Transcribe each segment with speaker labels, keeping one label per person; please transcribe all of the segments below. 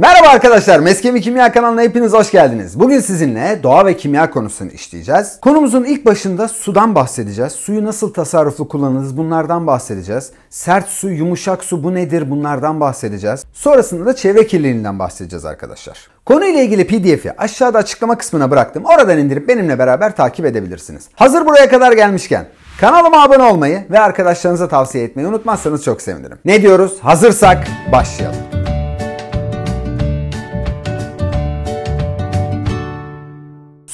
Speaker 1: Merhaba arkadaşlar, Meskemi Kimya kanalına hepiniz hoş geldiniz. Bugün sizinle doğa ve kimya konusunu işleyeceğiz. Konumuzun ilk başında sudan bahsedeceğiz. Suyu nasıl tasarruflu kullanırız bunlardan bahsedeceğiz. Sert su, yumuşak su bu nedir bunlardan bahsedeceğiz. Sonrasında da çevre kirliliğinden bahsedeceğiz arkadaşlar. Konuyla ilgili pdf'i aşağıda açıklama kısmına bıraktım. Oradan indirip benimle beraber takip edebilirsiniz. Hazır buraya kadar gelmişken kanalıma abone olmayı ve arkadaşlarınıza tavsiye etmeyi unutmazsanız çok sevinirim. Ne diyoruz? Hazırsak başlayalım.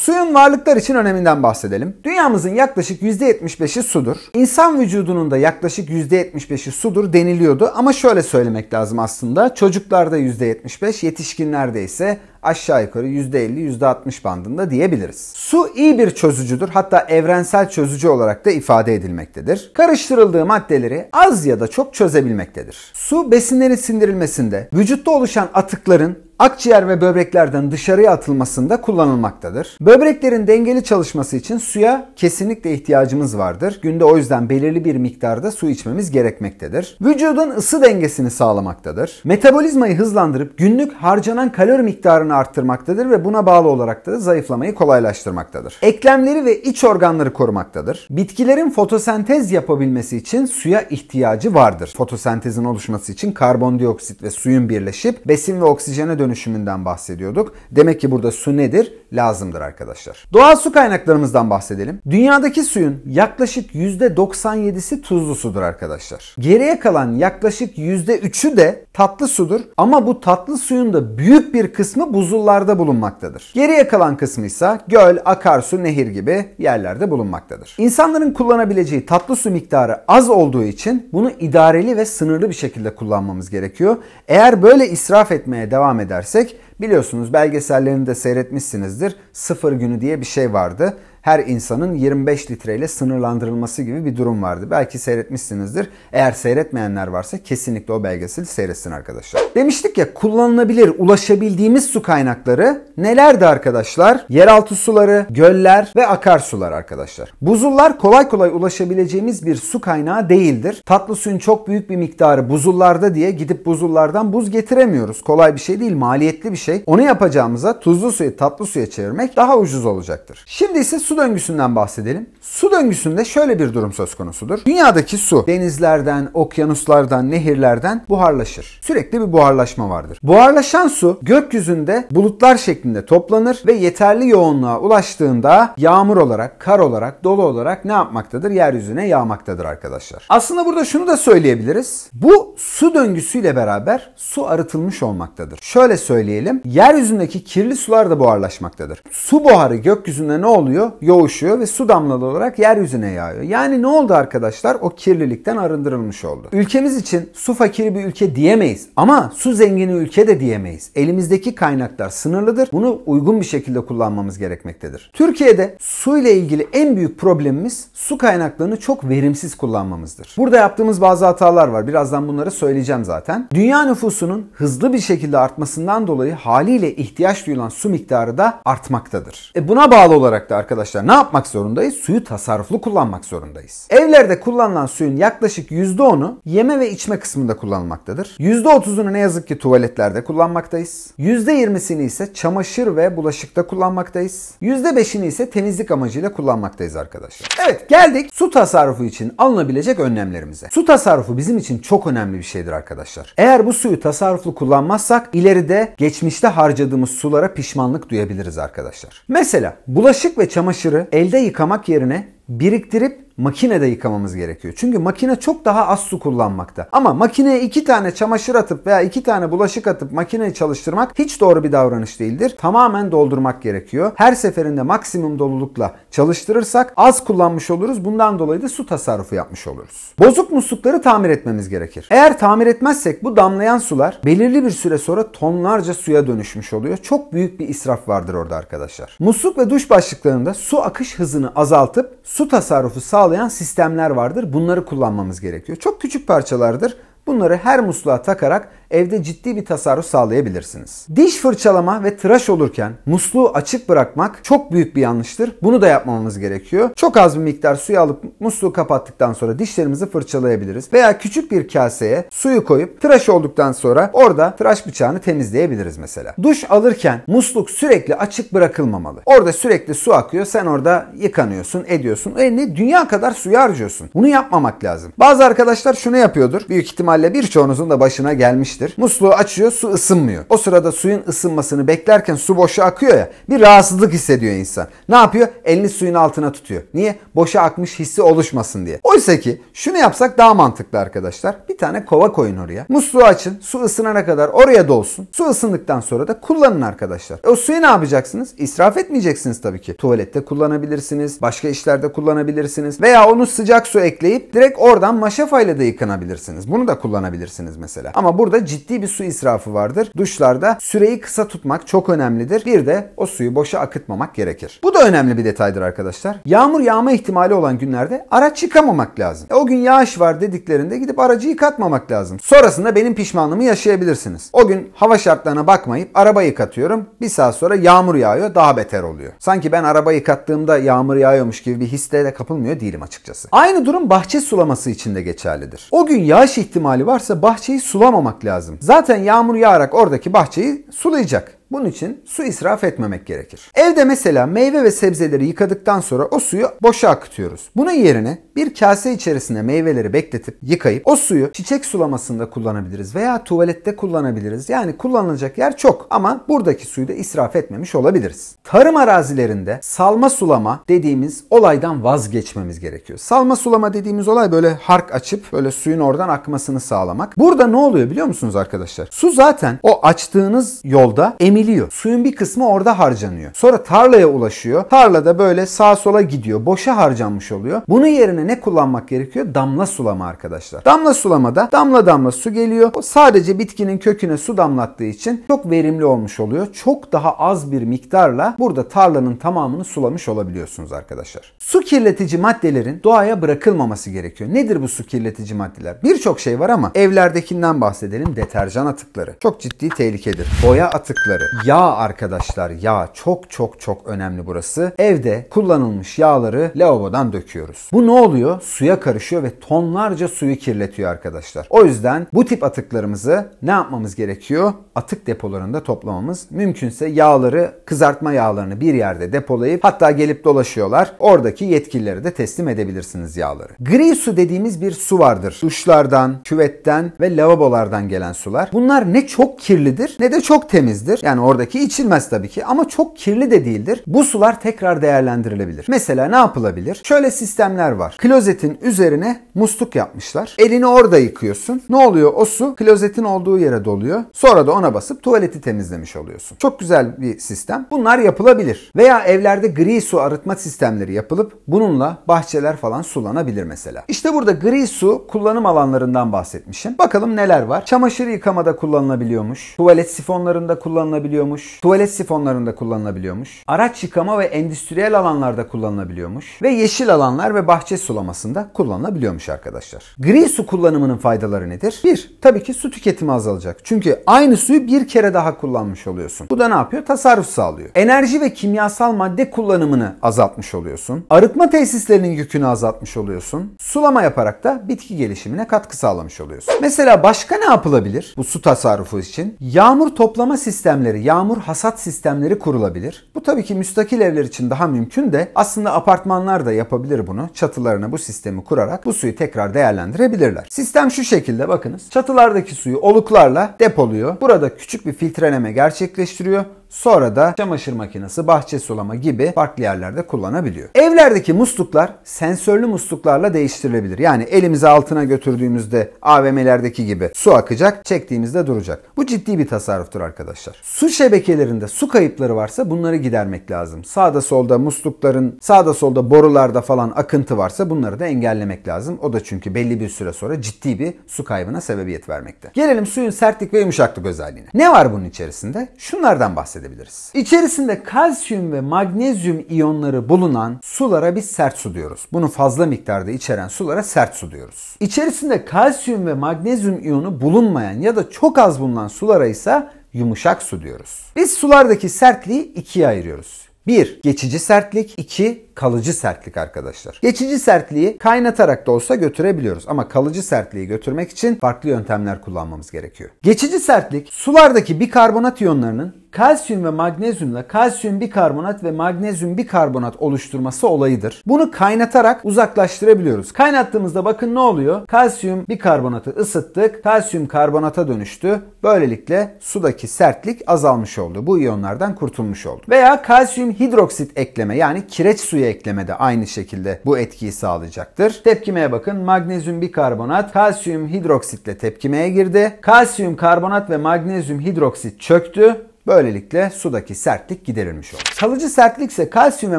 Speaker 1: Suyun varlıklar için öneminden bahsedelim. Dünyamızın yaklaşık %75'i sudur. İnsan vücudunun da yaklaşık %75'i sudur deniliyordu ama şöyle söylemek lazım aslında. Çocuklarda %75, yetişkinlerde ise aşağı yukarı %50-%60 bandında diyebiliriz. Su iyi bir çözücüdür hatta evrensel çözücü olarak da ifade edilmektedir. Karıştırıldığı maddeleri az ya da çok çözebilmektedir. Su besinlerin sindirilmesinde vücutta oluşan atıkların akciğer ve böbreklerden dışarıya atılmasında kullanılmaktadır. Böbreklerin dengeli çalışması için suya kesinlikle ihtiyacımız vardır. Günde o yüzden belirli bir miktarda su içmemiz gerekmektedir. Vücudun ısı dengesini sağlamaktadır. Metabolizmayı hızlandırıp günlük harcanan kalori miktarını arttırmaktadır ve buna bağlı olarak da zayıflamayı kolaylaştırmaktadır. Eklemleri ve iç organları korumaktadır. Bitkilerin fotosentez yapabilmesi için suya ihtiyacı vardır. Fotosentezin oluşması için karbondioksit ve suyun birleşip besin ve oksijene dönüşmesi dönüşümünden bahsediyorduk. Demek ki burada su nedir? Lazımdır arkadaşlar. Doğal su kaynaklarımızdan bahsedelim. Dünyadaki suyun yaklaşık %97'si tuzlu sudur arkadaşlar. Geriye kalan yaklaşık %3'ü de tatlı sudur ama bu tatlı suyun da büyük bir kısmı buzullarda bulunmaktadır. Geriye kalan kısmı ise göl, akarsu, nehir gibi yerlerde bulunmaktadır. İnsanların kullanabileceği tatlı su miktarı az olduğu için bunu idareli ve sınırlı bir şekilde kullanmamız gerekiyor. Eğer böyle israf etmeye devam eder edersek biliyorsunuz belgesellerini de seyretmişsinizdir. Sıfır günü diye bir şey vardı her insanın 25 litreyle sınırlandırılması gibi bir durum vardı. Belki seyretmişsinizdir. Eğer seyretmeyenler varsa kesinlikle o belgeseli seyretsin arkadaşlar. Demiştik ya kullanılabilir, ulaşabildiğimiz su kaynakları nelerdi arkadaşlar? Yeraltı suları, göller ve akarsular arkadaşlar. Buzullar kolay kolay ulaşabileceğimiz bir su kaynağı değildir. Tatlı suyun çok büyük bir miktarı buzullarda diye gidip buzullardan buz getiremiyoruz. Kolay bir şey değil, maliyetli bir şey. Onu yapacağımıza tuzlu suyu tatlı suya çevirmek daha ucuz olacaktır. Şimdi ise su su döngüsünden bahsedelim. Su döngüsünde şöyle bir durum söz konusudur. Dünyadaki su denizlerden, okyanuslardan, nehirlerden buharlaşır. Sürekli bir buharlaşma vardır. Buharlaşan su gökyüzünde bulutlar şeklinde toplanır ve yeterli yoğunluğa ulaştığında yağmur olarak, kar olarak, dolu olarak ne yapmaktadır? Yeryüzüne yağmaktadır arkadaşlar. Aslında burada şunu da söyleyebiliriz. Bu su döngüsüyle beraber su arıtılmış olmaktadır. Şöyle söyleyelim. Yeryüzündeki kirli sular da buharlaşmaktadır. Su buharı gökyüzünde ne oluyor? yoğuşuyor ve su damlalı olarak yeryüzüne yağıyor. Yani ne oldu arkadaşlar? O kirlilikten arındırılmış oldu. Ülkemiz için su fakiri bir ülke diyemeyiz ama su zengini ülke de diyemeyiz. Elimizdeki kaynaklar sınırlıdır. Bunu uygun bir şekilde kullanmamız gerekmektedir. Türkiye'de su ile ilgili en büyük problemimiz su kaynaklarını çok verimsiz kullanmamızdır. Burada yaptığımız bazı hatalar var. Birazdan bunları söyleyeceğim zaten. Dünya nüfusunun hızlı bir şekilde artmasından dolayı haliyle ihtiyaç duyulan su miktarı da artmaktadır. E buna bağlı olarak da arkadaşlar arkadaşlar ne yapmak zorundayız? Suyu tasarruflu kullanmak zorundayız. Evlerde kullanılan suyun yaklaşık %10'u yeme ve içme kısmında kullanılmaktadır. %30'unu ne yazık ki tuvaletlerde kullanmaktayız. %20'sini ise çamaşır ve bulaşıkta kullanmaktayız. %5'ini ise temizlik amacıyla kullanmaktayız arkadaşlar. Evet geldik su tasarrufu için alınabilecek önlemlerimize. Su tasarrufu bizim için çok önemli bir şeydir arkadaşlar. Eğer bu suyu tasarruflu kullanmazsak ileride geçmişte harcadığımız sulara pişmanlık duyabiliriz arkadaşlar. Mesela bulaşık ve çamaşır çamaşırı elde yıkamak yerine biriktirip makinede yıkamamız gerekiyor. Çünkü makine çok daha az su kullanmakta. Ama makineye iki tane çamaşır atıp veya iki tane bulaşık atıp makineyi çalıştırmak hiç doğru bir davranış değildir. Tamamen doldurmak gerekiyor. Her seferinde maksimum dolulukla çalıştırırsak az kullanmış oluruz. Bundan dolayı da su tasarrufu yapmış oluruz. Bozuk muslukları tamir etmemiz gerekir. Eğer tamir etmezsek bu damlayan sular belirli bir süre sonra tonlarca suya dönüşmüş oluyor. Çok büyük bir israf vardır orada arkadaşlar. Musluk ve duş başlıklarında su akış hızını azaltıp su tasarrufu sağlayan sistemler vardır. Bunları kullanmamız gerekiyor. Çok küçük parçalardır. Bunları her musluğa takarak evde ciddi bir tasarruf sağlayabilirsiniz. Diş fırçalama ve tıraş olurken musluğu açık bırakmak çok büyük bir yanlıştır. Bunu da yapmamamız gerekiyor. Çok az bir miktar suyu alıp musluğu kapattıktan sonra dişlerimizi fırçalayabiliriz. Veya küçük bir kaseye suyu koyup tıraş olduktan sonra orada tıraş bıçağını temizleyebiliriz mesela. Duş alırken musluk sürekli açık bırakılmamalı. Orada sürekli su akıyor. Sen orada yıkanıyorsun, ediyorsun. E ne dünya kadar suyu harcıyorsun. Bunu yapmamak lazım. Bazı arkadaşlar şunu yapıyordur. Büyük ihtimalle birçoğunuzun da başına gelmiş bitmiştir. Musluğu açıyor su ısınmıyor. O sırada suyun ısınmasını beklerken su boşa akıyor ya bir rahatsızlık hissediyor insan. Ne yapıyor? Elini suyun altına tutuyor. Niye? Boşa akmış hissi oluşmasın diye. Oysa ki şunu yapsak daha mantıklı arkadaşlar. Bir tane kova koyun oraya. Musluğu açın. Su ısınana kadar oraya dolsun. Su ısındıktan sonra da kullanın arkadaşlar. E o suyu ne yapacaksınız? İsraf etmeyeceksiniz tabii ki. Tuvalette kullanabilirsiniz. Başka işlerde kullanabilirsiniz. Veya onu sıcak su ekleyip direkt oradan maşafayla da yıkanabilirsiniz. Bunu da kullanabilirsiniz mesela. Ama burada ciddi bir su israfı vardır. Duşlarda süreyi kısa tutmak çok önemlidir. Bir de o suyu boşa akıtmamak gerekir. Bu da önemli bir detaydır arkadaşlar. Yağmur yağma ihtimali olan günlerde araç yıkamamak lazım. E, o gün yağış var dediklerinde gidip aracı yıkatmamak lazım. Sonrasında benim pişmanlığımı yaşayabilirsiniz. O gün hava şartlarına bakmayıp araba yıkatıyorum. Bir saat sonra yağmur yağıyor daha beter oluyor. Sanki ben araba yıkattığımda yağmur yağıyormuş gibi bir hisle de kapılmıyor değilim açıkçası. Aynı durum bahçe sulaması için de geçerlidir. O gün yağış ihtimali varsa bahçeyi sulamamak lazım lazım. Zaten yağmur yağarak oradaki bahçeyi sulayacak. Bunun için su israf etmemek gerekir. Evde mesela meyve ve sebzeleri yıkadıktan sonra o suyu boşa akıtıyoruz. Bunun yerine bir kase içerisinde meyveleri bekletip yıkayıp o suyu çiçek sulamasında kullanabiliriz veya tuvalette kullanabiliriz. Yani kullanılacak yer çok ama buradaki suyu da israf etmemiş olabiliriz. Tarım arazilerinde salma sulama dediğimiz olaydan vazgeçmemiz gerekiyor. Salma sulama dediğimiz olay böyle hark açıp böyle suyun oradan akmasını sağlamak. Burada ne oluyor biliyor musunuz arkadaşlar? Su zaten o açtığınız yolda emin emiliyor. Suyun bir kısmı orada harcanıyor. Sonra tarlaya ulaşıyor. Tarlada böyle sağa sola gidiyor. Boşa harcanmış oluyor. Bunun yerine ne kullanmak gerekiyor? Damla sulama arkadaşlar. Damla sulamada damla damla su geliyor. O sadece bitkinin köküne su damlattığı için çok verimli olmuş oluyor. Çok daha az bir miktarla burada tarlanın tamamını sulamış olabiliyorsunuz arkadaşlar. Su kirletici maddelerin doğaya bırakılmaması gerekiyor. Nedir bu su kirletici maddeler? Birçok şey var ama evlerdekinden bahsedelim. Deterjan atıkları. Çok ciddi tehlikedir. Boya atıkları, önemli. Yağ arkadaşlar yağ çok çok çok önemli burası. Evde kullanılmış yağları lavabodan döküyoruz. Bu ne oluyor? Suya karışıyor ve tonlarca suyu kirletiyor arkadaşlar. O yüzden bu tip atıklarımızı ne yapmamız gerekiyor? Atık depolarında toplamamız. Mümkünse yağları, kızartma yağlarını bir yerde depolayıp hatta gelip dolaşıyorlar. Oradaki yetkililere de teslim edebilirsiniz yağları. Gri su dediğimiz bir su vardır. Duşlardan, küvetten ve lavabolardan gelen sular. Bunlar ne çok kirlidir ne de çok temizdir. Yani yani oradaki içilmez tabii ki ama çok kirli de değildir. Bu sular tekrar değerlendirilebilir. Mesela ne yapılabilir? Şöyle sistemler var. Klozetin üzerine musluk yapmışlar. Elini orada yıkıyorsun. Ne oluyor? O su klozetin olduğu yere doluyor. Sonra da ona basıp tuvaleti temizlemiş oluyorsun. Çok güzel bir sistem. Bunlar yapılabilir. Veya evlerde gri su arıtma sistemleri yapılıp bununla bahçeler falan sulanabilir mesela. İşte burada gri su kullanım alanlarından bahsetmişim. Bakalım neler var. Çamaşır yıkamada kullanılabiliyormuş. Tuvalet sifonlarında kullanılabiliyormuş kullanılabiliyormuş. Tuvalet sifonlarında kullanılabiliyormuş. Araç yıkama ve endüstriyel alanlarda kullanılabiliyormuş. Ve yeşil alanlar ve bahçe sulamasında kullanılabiliyormuş arkadaşlar. Gri su kullanımının faydaları nedir? bir Tabii ki su tüketimi azalacak. Çünkü aynı suyu bir kere daha kullanmış oluyorsun. Bu da ne yapıyor? Tasarruf sağlıyor. Enerji ve kimyasal madde kullanımını azaltmış oluyorsun. Arıtma tesislerinin yükünü azaltmış oluyorsun. Sulama yaparak da bitki gelişimine katkı sağlamış oluyorsun. Mesela başka ne yapılabilir bu su tasarrufu için? Yağmur toplama sistemleri tesisleri, yağmur hasat sistemleri kurulabilir. Bu tabii ki müstakil evler için daha mümkün de aslında apartmanlar da yapabilir bunu. Çatılarına bu sistemi kurarak bu suyu tekrar değerlendirebilirler. Sistem şu şekilde bakınız. Çatılardaki suyu oluklarla depoluyor. Burada küçük bir filtreleme gerçekleştiriyor. Sonra da çamaşır makinesi, bahçe sulama gibi farklı yerlerde kullanabiliyor. Evlerdeki musluklar sensörlü musluklarla değiştirilebilir. Yani elimizi altına götürdüğümüzde AVM'lerdeki gibi su akacak, çektiğimizde duracak. Bu ciddi bir tasarruftur arkadaşlar. Su Su şebekelerinde su kayıpları varsa bunları gidermek lazım. Sağda solda muslukların, sağda solda borularda falan akıntı varsa bunları da engellemek lazım. O da çünkü belli bir süre sonra ciddi bir su kaybına sebebiyet vermekte. Gelelim suyun sertlik ve yumuşaklık özelliğine. Ne var bunun içerisinde? Şunlardan bahsedebiliriz. İçerisinde kalsiyum ve magnezyum iyonları bulunan sulara biz sert su diyoruz. Bunu fazla miktarda içeren sulara sert su diyoruz. İçerisinde kalsiyum ve magnezyum iyonu bulunmayan ya da çok az bulunan sulara ise yumuşak su diyoruz. Biz sulardaki sertliği ikiye ayırıyoruz. 1. Geçici sertlik. 2 kalıcı sertlik arkadaşlar. Geçici sertliği kaynatarak da olsa götürebiliyoruz ama kalıcı sertliği götürmek için farklı yöntemler kullanmamız gerekiyor. Geçici sertlik sulardaki bikarbonat iyonlarının kalsiyum ve magnezyumla kalsiyum bikarbonat ve magnezyum bikarbonat oluşturması olayıdır. Bunu kaynatarak uzaklaştırabiliyoruz. Kaynattığımızda bakın ne oluyor? Kalsiyum bikarbonatı ısıttık, kalsiyum karbonata dönüştü. Böylelikle sudaki sertlik azalmış oldu. Bu iyonlardan kurtulmuş oldu. Veya kalsiyum hidroksit ekleme yani kireç suyu eklemede aynı şekilde bu etkiyi sağlayacaktır. Tepkimeye bakın. Magnezyum bikarbonat kalsiyum hidroksitle tepkimeye girdi. Kalsiyum karbonat ve magnezyum hidroksit çöktü Böylelikle sudaki sertlik giderilmiş olur. Kalıcı sertlik ise kalsiyum ve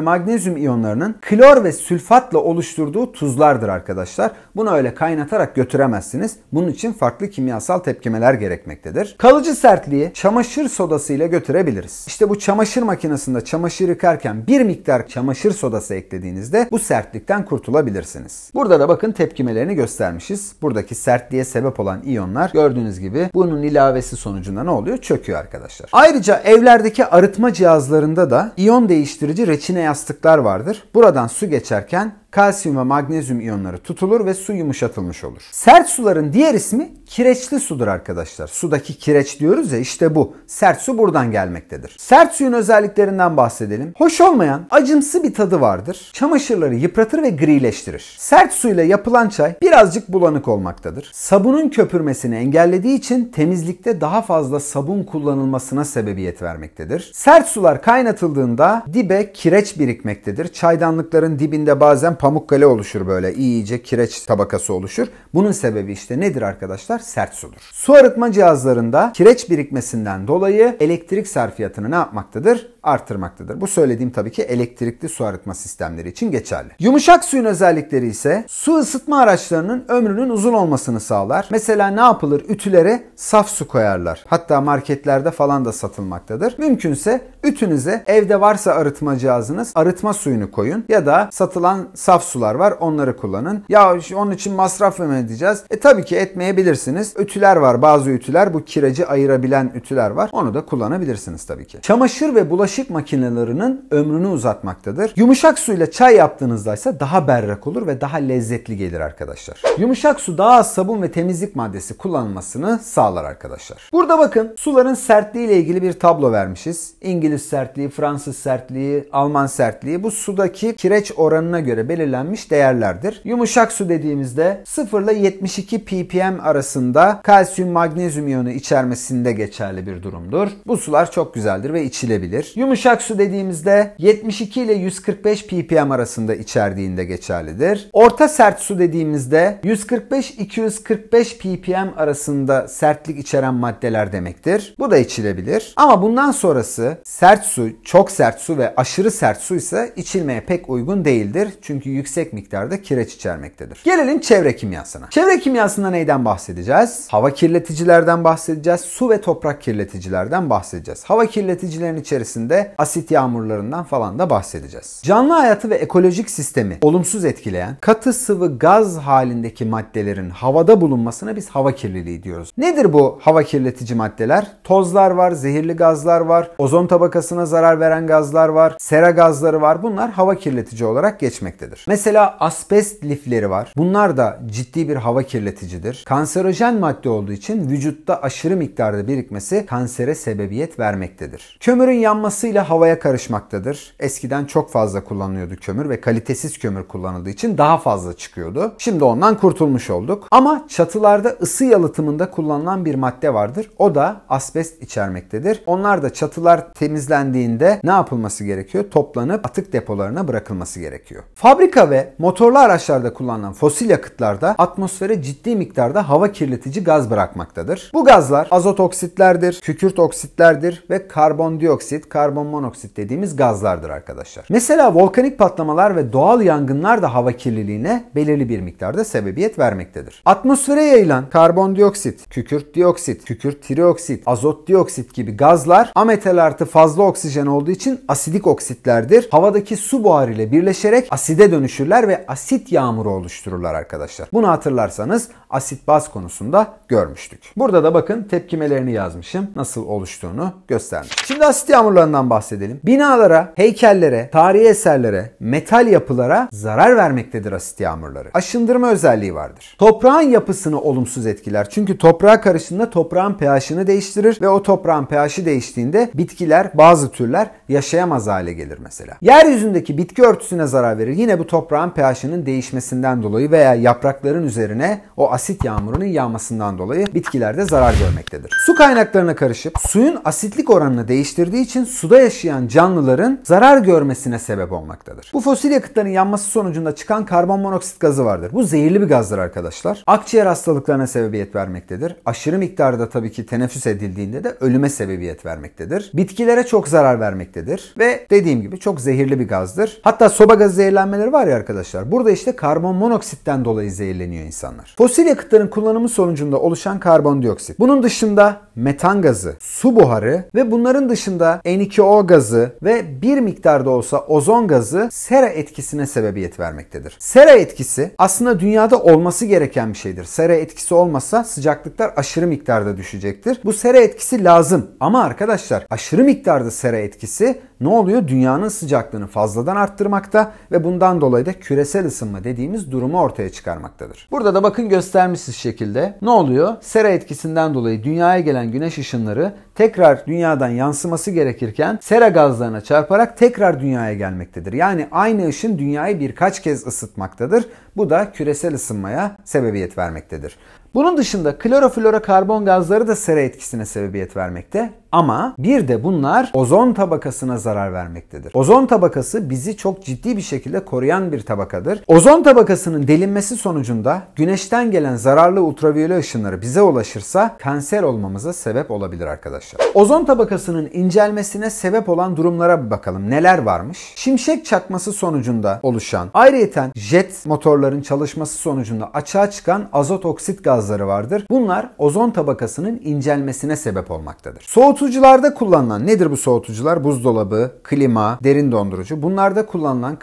Speaker 1: magnezyum iyonlarının klor ve sülfatla oluşturduğu tuzlardır arkadaşlar. Bunu öyle kaynatarak götüremezsiniz. Bunun için farklı kimyasal tepkimeler gerekmektedir. Kalıcı sertliği çamaşır sodası ile götürebiliriz. İşte bu çamaşır makinesinde çamaşır yıkarken bir miktar çamaşır sodası eklediğinizde bu sertlikten kurtulabilirsiniz. Burada da bakın tepkimelerini göstermişiz. Buradaki sertliğe sebep olan iyonlar gördüğünüz gibi bunun ilavesi sonucunda ne oluyor? Çöküyor arkadaşlar. Ayrıca Ayrıca evlerdeki arıtma cihazlarında da iyon değiştirici reçine yastıklar vardır. Buradan su geçerken kalsiyum ve magnezyum iyonları tutulur ve su yumuşatılmış olur. Sert suların diğer ismi kireçli sudur arkadaşlar. Sudaki kireç diyoruz ya işte bu. Sert su buradan gelmektedir. Sert suyun özelliklerinden bahsedelim. Hoş olmayan acımsı bir tadı vardır. Çamaşırları yıpratır ve grileştirir. Sert suyla yapılan çay birazcık bulanık olmaktadır. Sabunun köpürmesini engellediği için temizlikte daha fazla sabun kullanılmasına sebebiyet vermektedir. Sert sular kaynatıldığında dibe kireç birikmektedir. Çaydanlıkların dibinde bazen Pamukkale oluşur böyle. iyice kireç tabakası oluşur. Bunun sebebi işte nedir arkadaşlar? Sert sudur. Su arıtma cihazlarında kireç birikmesinden dolayı elektrik sarfiyatını ne yapmaktadır? artırmaktadır. Bu söylediğim tabii ki elektrikli su arıtma sistemleri için geçerli. Yumuşak suyun özellikleri ise su ısıtma araçlarının ömrünün uzun olmasını sağlar. Mesela ne yapılır? Ütülere saf su koyarlar. Hatta marketlerde falan da satılmaktadır. Mümkünse ütünüze evde varsa arıtma cihazınız arıtma suyunu koyun ya da satılan saf sular var onları kullanın. Ya onun için masraf mı edeceğiz? E tabii ki etmeyebilirsiniz. Ütüler var bazı ütüler bu kireci ayırabilen ütüler var. Onu da kullanabilirsiniz tabii ki. Çamaşır ve bulaşık bulaşık makinelerinin ömrünü uzatmaktadır. Yumuşak suyla çay yaptığınızda ise daha berrak olur ve daha lezzetli gelir arkadaşlar. Yumuşak su daha az sabun ve temizlik maddesi kullanmasını sağlar arkadaşlar. Burada bakın suların sertliği ile ilgili bir tablo vermişiz. İngiliz sertliği, Fransız sertliği, Alman sertliği bu sudaki kireç oranına göre belirlenmiş değerlerdir. Yumuşak su dediğimizde 0 ile 72 ppm arasında kalsiyum magnezyum iyonu içermesinde geçerli bir durumdur. Bu sular çok güzeldir ve içilebilir. Yumuşak su dediğimizde 72 ile 145 ppm arasında içerdiğinde geçerlidir. Orta sert su dediğimizde 145-245 ppm arasında sertlik içeren maddeler demektir. Bu da içilebilir. Ama bundan sonrası sert su, çok sert su ve aşırı sert su ise içilmeye pek uygun değildir. Çünkü yüksek miktarda kireç içermektedir. Gelelim çevre kimyasına. Çevre kimyasında neyden bahsedeceğiz? Hava kirleticilerden bahsedeceğiz. Su ve toprak kirleticilerden bahsedeceğiz. Hava kirleticilerin içerisinde bölümünde asit yağmurlarından falan da bahsedeceğiz. Canlı hayatı ve ekolojik sistemi olumsuz etkileyen katı sıvı gaz halindeki maddelerin havada bulunmasına biz hava kirliliği diyoruz. Nedir bu hava kirletici maddeler? Tozlar var, zehirli gazlar var, ozon tabakasına zarar veren gazlar var, sera gazları var. Bunlar hava kirletici olarak geçmektedir. Mesela asbest lifleri var. Bunlar da ciddi bir hava kirleticidir. Kanserojen madde olduğu için vücutta aşırı miktarda birikmesi kansere sebebiyet vermektedir. Kömürün yanması Fazlasıyla havaya karışmaktadır. Eskiden çok fazla kullanılıyordu kömür ve kalitesiz kömür kullanıldığı için daha fazla çıkıyordu. Şimdi ondan kurtulmuş olduk. Ama çatılarda ısı yalıtımında kullanılan bir madde vardır. O da asbest içermektedir. Onlar da çatılar temizlendiğinde ne yapılması gerekiyor? Toplanıp atık depolarına bırakılması gerekiyor. Fabrika ve motorlu araçlarda kullanılan fosil yakıtlarda atmosfere ciddi miktarda hava kirletici gaz bırakmaktadır. Bu gazlar azot oksitlerdir, kükürt oksitlerdir ve karbondioksit, karbon karbonmonoksit dediğimiz gazlardır arkadaşlar. Mesela volkanik patlamalar ve doğal yangınlar da hava kirliliğine belirli bir miktarda sebebiyet vermektedir. Atmosfere yayılan karbondioksit, kükürt dioksit, kükürt trioksit, azot dioksit gibi gazlar ametal artı fazla oksijen olduğu için asidik oksitlerdir. Havadaki su buharı ile birleşerek aside dönüşürler ve asit yağmuru oluştururlar arkadaşlar. Bunu hatırlarsanız asit baz konusunda görmüştük. Burada da bakın tepkimelerini yazmışım. Nasıl oluştuğunu göstermiş. Şimdi asit yağmurlarından bahsedelim. Binalara, heykellere, tarihi eserlere, metal yapılara zarar vermektedir asit yağmurları. Aşındırma özelliği vardır. Toprağın yapısını olumsuz etkiler. Çünkü toprağa karışında toprağın pH'ini değiştirir ve o toprağın pH'i değiştiğinde bitkiler bazı türler yaşayamaz hale gelir mesela. Yeryüzündeki bitki örtüsüne zarar verir. Yine bu toprağın pH'inin değişmesinden dolayı veya yaprakların üzerine o asit yağmurunun yağmasından dolayı bitkilerde zarar görmektedir. Su kaynaklarına karışıp suyun asitlik oranını değiştirdiği için suda yaşayan canlıların zarar görmesine sebep olmaktadır. Bu fosil yakıtların yanması sonucunda çıkan karbon monoksit gazı vardır. Bu zehirli bir gazdır arkadaşlar. Akciğer hastalıklarına sebebiyet vermektedir. Aşırı miktarda tabii ki teneffüs edildiğinde de ölüme sebebiyet vermektedir. Bitkilere çok zarar vermektedir ve dediğim gibi çok zehirli bir gazdır. Hatta soba gazı zehirlenmeleri var ya arkadaşlar. Burada işte karbon monoksitten dolayı zehirleniyor insanlar. Fosil yakıtların kullanımı sonucunda oluşan karbondioksit. Bunun dışında metan gazı, su buharı ve bunların dışında N2O gazı ve bir miktarda olsa ozon gazı sera etkisine sebebiyet vermektedir. Sera etkisi aslında dünyada olması gereken bir şeydir. Sera etkisi olmasa sıcaklıklar aşırı miktarda düşecektir. Bu sera etkisi lazım ama arkadaşlar aşırı miktarda sera etkisi ne oluyor? Dünyanın sıcaklığını fazladan arttırmakta ve bundan dolayı da küresel ısınma dediğimiz durumu ortaya çıkarmaktadır. Burada da bakın göstermişiz şekilde ne oluyor? Sera etkisinden dolayı dünyaya gelen güneş ışınları tekrar dünyadan yansıması gerekirken sera gazlarına çarparak tekrar dünyaya gelmektedir. Yani aynı ışın dünyayı birkaç kez ısıtmaktadır. Bu da küresel ısınmaya sebebiyet vermektedir. Bunun dışında kloroflora karbon gazları da sera etkisine sebebiyet vermekte. Ama bir de bunlar ozon tabakasına zarar vermektedir. Ozon tabakası bizi çok ciddi bir şekilde koruyan bir tabakadır. Ozon tabakasının delinmesi sonucunda güneşten gelen zararlı ultraviyole ışınları bize ulaşırsa kanser olmamıza sebep olabilir arkadaşlar. Ozon tabakasının incelmesine sebep olan durumlara bir bakalım. Neler varmış? Şimşek çakması sonucunda oluşan, ayrıyeten jet motorların çalışması sonucunda açığa çıkan azot oksit gazları vardır. Bunlar ozon tabakasının incelmesine sebep olmaktadır. Soğut Soğutucularda kullanılan nedir bu soğutucular? Buzdolabı, klima, derin dondurucu. Bunlarda kullanılan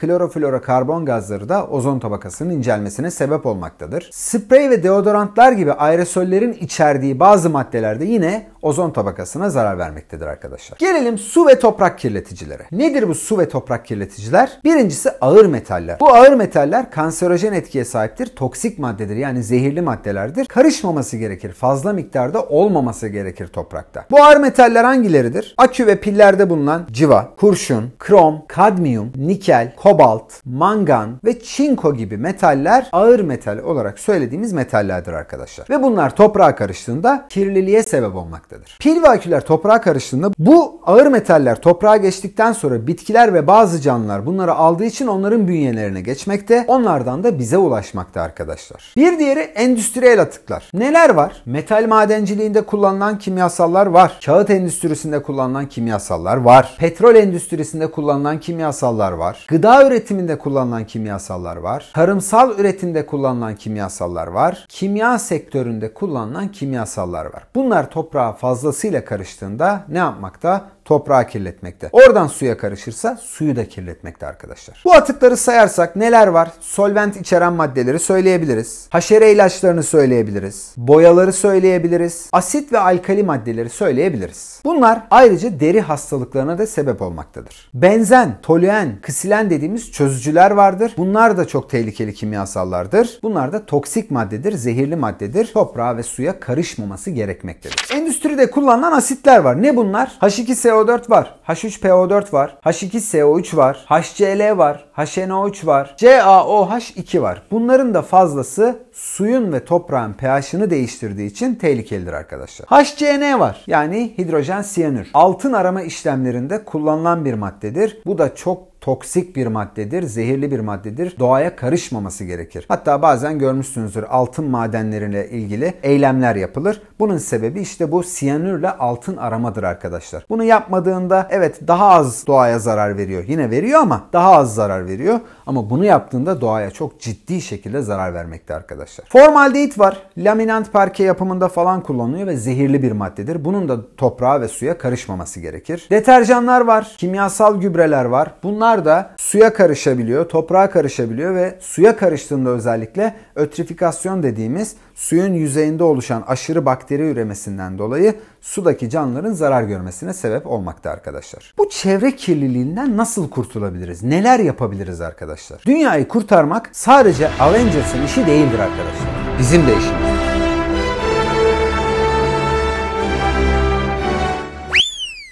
Speaker 1: karbon gazları da ozon tabakasının incelmesine sebep olmaktadır. Sprey ve deodorantlar gibi aerosollerin içerdiği bazı maddelerde yine ozon tabakasına zarar vermektedir arkadaşlar. Gelelim su ve toprak kirleticilere. Nedir bu su ve toprak kirleticiler? Birincisi ağır metaller. Bu ağır metaller kanserojen etkiye sahiptir. Toksik maddedir yani zehirli maddelerdir. Karışmaması gerekir. Fazla miktarda olmaması gerekir toprakta. Bu ağır metaller hangileridir? Akü ve pillerde bulunan civa, kurşun, krom, kadmiyum, nikel, kobalt, mangan ve çinko gibi metaller ağır metal olarak söylediğimiz metallerdir arkadaşlar. Ve bunlar toprağa karıştığında kirliliğe sebep olmaktadır etmektedir. Pil ve aküler toprağa karıştığında bu ağır metaller toprağa geçtikten sonra bitkiler ve bazı canlılar bunları aldığı için onların bünyelerine geçmekte, onlardan da bize ulaşmakta arkadaşlar. Bir diğeri endüstriyel atıklar. Neler var? Metal madenciliğinde kullanılan kimyasallar var. Kağıt endüstrisinde kullanılan kimyasallar var. Petrol endüstrisinde kullanılan kimyasallar var. Gıda üretiminde kullanılan kimyasallar var. Tarımsal üretimde kullanılan kimyasallar var. Kimya sektöründe kullanılan kimyasallar var. Bunlar toprağa fazlasıyla karıştığında ne yapmakta? toprağı kirletmekte. Oradan suya karışırsa suyu da kirletmekte arkadaşlar. Bu atıkları sayarsak neler var? Solvent içeren maddeleri söyleyebiliriz. Haşere ilaçlarını söyleyebiliriz. Boyaları söyleyebiliriz. Asit ve alkali maddeleri söyleyebiliriz. Bunlar ayrıca deri hastalıklarına da sebep olmaktadır. Benzen, toluen, ksilen dediğimiz çözücüler vardır. Bunlar da çok tehlikeli kimyasallardır. Bunlar da toksik maddedir, zehirli maddedir. Toprağa ve suya karışmaması gerekmektedir. Endüstride kullanılan asitler var. Ne bunlar? H2SO H3PO4 var. H3PO4 var. H2SO3 var. HCl var. HNO3 var. CaOH2 var. Bunların da fazlası suyun ve toprağın pH'ini değiştirdiği için tehlikelidir arkadaşlar. HCN var. Yani hidrojen siyanür. Altın arama işlemlerinde kullanılan bir maddedir. Bu da çok toksik bir maddedir, zehirli bir maddedir. Doğaya karışmaması gerekir. Hatta bazen görmüşsünüzdür altın madenlerine ilgili eylemler yapılır. Bunun sebebi işte bu siyanürle altın aramadır arkadaşlar. Bunu yapmadığında evet daha az doğaya zarar veriyor. Yine veriyor ama daha az zarar veriyor. Ama bunu yaptığında doğaya çok ciddi şekilde zarar vermekte arkadaşlar arkadaşlar. Formaldehit var. Laminant parke yapımında falan kullanılıyor ve zehirli bir maddedir. Bunun da toprağa ve suya karışmaması gerekir. Deterjanlar var. Kimyasal gübreler var. Bunlar da suya karışabiliyor, toprağa karışabiliyor ve suya karıştığında özellikle Ötrifikasyon dediğimiz suyun yüzeyinde oluşan aşırı bakteri üremesinden dolayı sudaki canlıların zarar görmesine sebep olmakta arkadaşlar. Bu çevre kirliliğinden nasıl kurtulabiliriz? Neler yapabiliriz arkadaşlar? Dünyayı kurtarmak sadece Avengers'ın işi değildir arkadaşlar. Bizim de işimiz.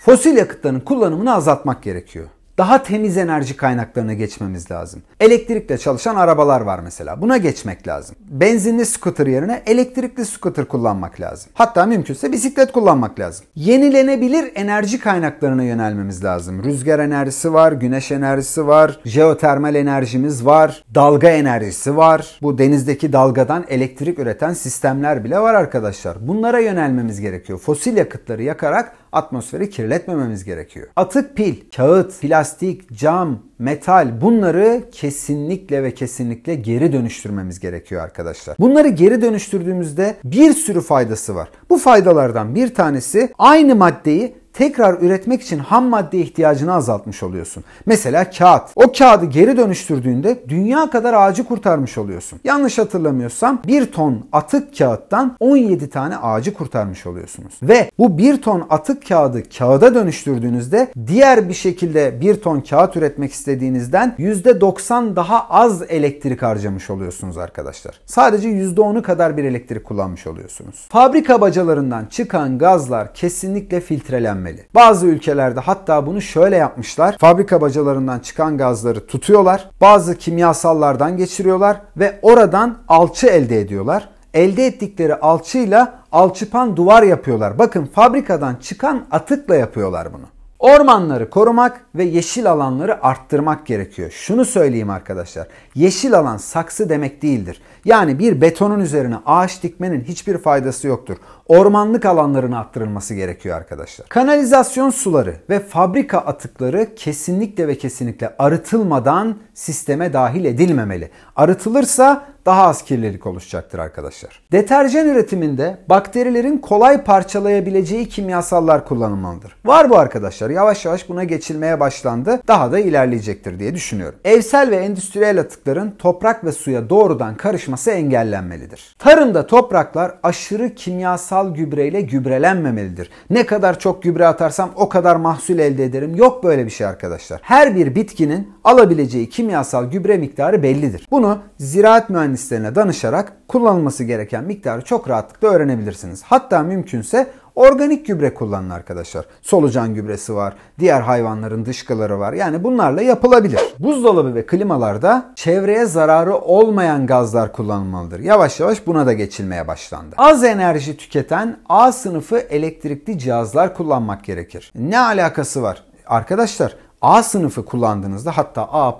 Speaker 1: Fosil yakıtların kullanımını azaltmak gerekiyor daha temiz enerji kaynaklarına geçmemiz lazım. Elektrikle çalışan arabalar var mesela. Buna geçmek lazım. Benzinli scooter yerine elektrikli scooter kullanmak lazım. Hatta mümkünse bisiklet kullanmak lazım. Yenilenebilir enerji kaynaklarına yönelmemiz lazım. Rüzgar enerjisi var, güneş enerjisi var, jeotermal enerjimiz var, dalga enerjisi var. Bu denizdeki dalgadan elektrik üreten sistemler bile var arkadaşlar. Bunlara yönelmemiz gerekiyor. Fosil yakıtları yakarak atmosferi kirletmememiz gerekiyor. Atık pil, kağıt, plastik, cam, metal bunları kesinlikle ve kesinlikle geri dönüştürmemiz gerekiyor arkadaşlar. Bunları geri dönüştürdüğümüzde bir sürü faydası var. Bu faydalardan bir tanesi aynı maddeyi tekrar üretmek için ham madde ihtiyacını azaltmış oluyorsun. Mesela kağıt. O kağıdı geri dönüştürdüğünde dünya kadar ağacı kurtarmış oluyorsun. Yanlış hatırlamıyorsam 1 ton atık kağıttan 17 tane ağacı kurtarmış oluyorsunuz. Ve bu 1 ton atık kağıdı kağıda dönüştürdüğünüzde diğer bir şekilde 1 ton kağıt üretmek istediğinizden %90 daha az elektrik harcamış oluyorsunuz arkadaşlar. Sadece %10'u kadar bir elektrik kullanmış oluyorsunuz. Fabrika bacalarından çıkan gazlar kesinlikle filtrelenmez önlenmeli. Bazı ülkelerde hatta bunu şöyle yapmışlar. Fabrika bacalarından çıkan gazları tutuyorlar. Bazı kimyasallardan geçiriyorlar ve oradan alçı elde ediyorlar. Elde ettikleri alçıyla alçıpan duvar yapıyorlar. Bakın fabrikadan çıkan atıkla yapıyorlar bunu. Ormanları korumak ve yeşil alanları arttırmak gerekiyor. Şunu söyleyeyim arkadaşlar. Yeşil alan saksı demek değildir. Yani bir betonun üzerine ağaç dikmenin hiçbir faydası yoktur ormanlık alanların arttırılması gerekiyor arkadaşlar. Kanalizasyon suları ve fabrika atıkları kesinlikle ve kesinlikle arıtılmadan sisteme dahil edilmemeli. Arıtılırsa daha az kirlilik oluşacaktır arkadaşlar. Deterjan üretiminde bakterilerin kolay parçalayabileceği kimyasallar kullanılmalıdır. Var bu arkadaşlar. Yavaş yavaş buna geçilmeye başlandı. Daha da ilerleyecektir diye düşünüyorum. Evsel ve endüstriyel atıkların toprak ve suya doğrudan karışması engellenmelidir. Tarımda topraklar aşırı kimyasal kimyasal gübreyle gübrelenmemelidir. Ne kadar çok gübre atarsam o kadar mahsul elde ederim. Yok böyle bir şey arkadaşlar. Her bir bitkinin alabileceği kimyasal gübre miktarı bellidir. Bunu ziraat mühendislerine danışarak kullanılması gereken miktarı çok rahatlıkla öğrenebilirsiniz. Hatta mümkünse Organik gübre kullanın arkadaşlar. Solucan gübresi var, diğer hayvanların dışkıları var. Yani bunlarla yapılabilir. Buzdolabı ve klimalarda çevreye zararı olmayan gazlar kullanılmalıdır. Yavaş yavaş buna da geçilmeye başlandı. Az enerji tüketen A sınıfı elektrikli cihazlar kullanmak gerekir. Ne alakası var? Arkadaşlar A sınıfı kullandığınızda hatta A+++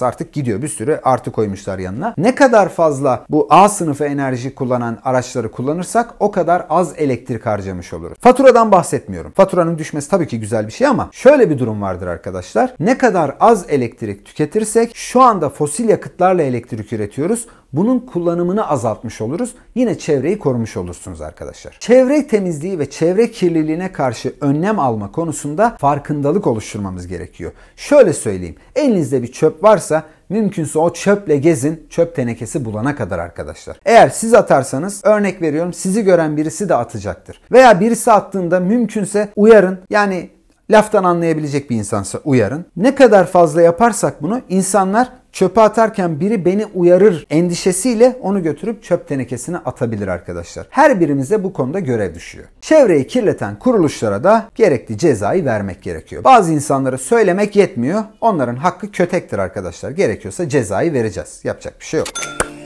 Speaker 1: artık gidiyor bir sürü artı koymuşlar yanına. Ne kadar fazla bu A sınıfı enerji kullanan araçları kullanırsak o kadar az elektrik harcamış oluruz. Faturadan bahsetmiyorum. Faturanın düşmesi tabii ki güzel bir şey ama şöyle bir durum vardır arkadaşlar. Ne kadar az elektrik tüketirsek şu anda fosil yakıtlarla elektrik üretiyoruz. Bunun kullanımını azaltmış oluruz. Yine çevreyi korumuş olursunuz arkadaşlar. Çevre temizliği ve çevre kirliliğine karşı önlem alma konusunda farkındalık oluşturmamız gerekiyor. Şöyle söyleyeyim. Elinizde bir çöp varsa Mümkünse o çöple gezin, çöp tenekesi bulana kadar arkadaşlar. Eğer siz atarsanız, örnek veriyorum sizi gören birisi de atacaktır. Veya birisi attığında mümkünse uyarın. Yani laftan anlayabilecek bir insansa uyarın. Ne kadar fazla yaparsak bunu insanlar çöpe atarken biri beni uyarır endişesiyle onu götürüp çöp tenekesine atabilir arkadaşlar. Her birimize bu konuda görev düşüyor. Çevreyi kirleten kuruluşlara da gerekli cezayı vermek gerekiyor. Bazı insanlara söylemek yetmiyor. Onların hakkı kötektir arkadaşlar. Gerekiyorsa cezayı vereceğiz. Yapacak bir şey yok.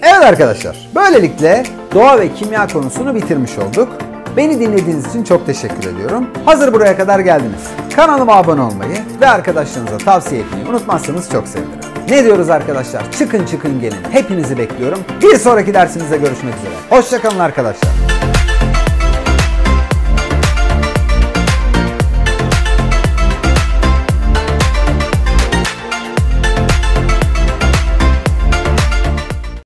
Speaker 1: Evet arkadaşlar. Böylelikle doğa ve kimya konusunu bitirmiş olduk. Beni dinlediğiniz için çok teşekkür ediyorum. Hazır buraya kadar geldiniz. Kanalıma abone olmayı ve arkadaşlarınıza tavsiye etmeyi unutmazsanız çok sevinirim. Ne diyoruz arkadaşlar? Çıkın çıkın gelin. Hepinizi bekliyorum. Bir sonraki dersimizde görüşmek üzere. Hoşçakalın arkadaşlar.